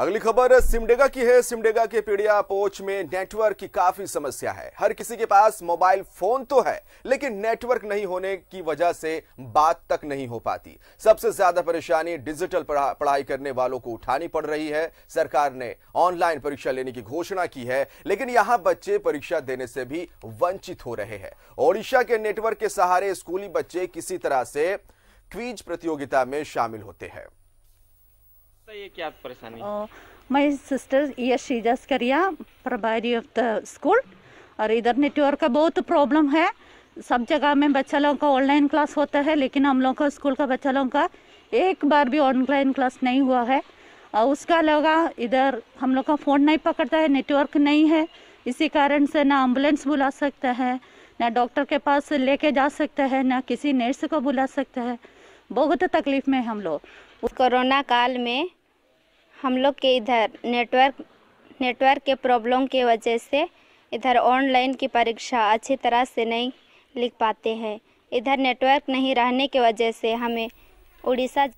अगली खबर सिमडेगा की है सिमडेगा के पीड़िया पोच में नेटवर्क की काफी समस्या है हर किसी के पास मोबाइल फोन तो है लेकिन नेटवर्क नहीं होने की वजह से बात तक नहीं हो पाती सबसे ज्यादा परेशानी डिजिटल पढ़ा, पढ़ाई करने वालों को उठानी पड़ रही है सरकार ने ऑनलाइन परीक्षा लेने की घोषणा की है लेकिन यहाँ बच्चे परीक्षा देने से भी वंचित हो रहे हैं ओडिशा के नेटवर्क के सहारे स्कूली बच्चे किसी तरह से क्वीज प्रतियोगिता में शामिल होते हैं क्या परेशानी माय सिस्टर ये शीजा स्करिया प्रभारी ऑफ द स्कूल और इधर नेटवर्क का बहुत प्रॉब्लम है सब जगह में बच्चा लोगों का ऑनलाइन क्लास होता है लेकिन हम लोग का स्कूल का बच्चा लोगों का एक बार भी ऑनलाइन क्लास नहीं हुआ है और उसका अलावा इधर हम लोग का फ़ोन नहीं पकड़ता है नेटवर्क नहीं है इसी कारण से ना एम्बुलेंस बुला सकता है ना डॉक्टर के पास लेके जा सकता है ना किसी नर्स को बुला सकता है बहुत तकलीफ़ में हम लोग कोरोना काल में हम लोग के इधर नेटवर्क नेटवर्क के प्रॉब्लम के वजह से इधर ऑनलाइन की परीक्षा अच्छी तरह से नहीं लिख पाते हैं इधर नेटवर्क नहीं रहने की वजह से हमें उड़ीसा